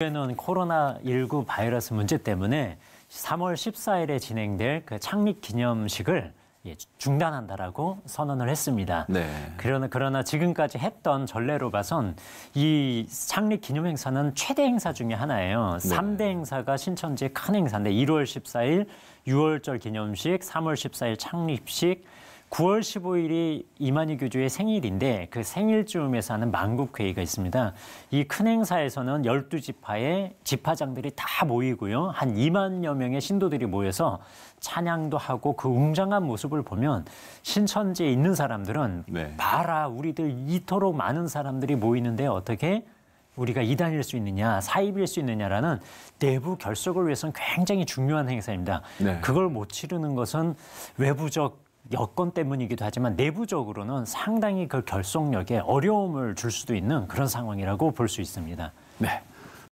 는 코로나19 바이러스 문제 때문에 3월 14일에 진행될 그 창립 기념식을 예, 중단한다라고 선언을 했습니다. 네. 그러나, 그러나 지금까지 했던 전례로 봐선 이 창립 기념 행사는 최대 행사 중의 하나예요. 네. 3대 행사가 신천지의 큰 행사인데 1월 14일 6월절 기념식, 3월 14일 창립식, 9월 15일이 이만희 교주의 생일인데 그 생일쯤에서 하는 만국회의가 있습니다. 이 큰 행사에서는 12지파의 지파장들이 다 모이고요. 한 2만여 명의 신도들이 모여서 찬양도 하고 그 웅장한 모습을 보면 신천지에 있는 사람들은 네. 봐라 우리들 이토록 많은 사람들이 모이는데 어떻게 우리가 이단일 수 있느냐, 사입일 수 있느냐라는 내부 결속을 위해서는 굉장히 중요한 행사입니다. 네. 그걸 못 치르는 것은 외부적 여건 때문이기도 하지만 내부적으로는 상당히 그 결속력에 어려움을 줄 수도 있는 그런 상황이라고 볼 수 있습니다. 네.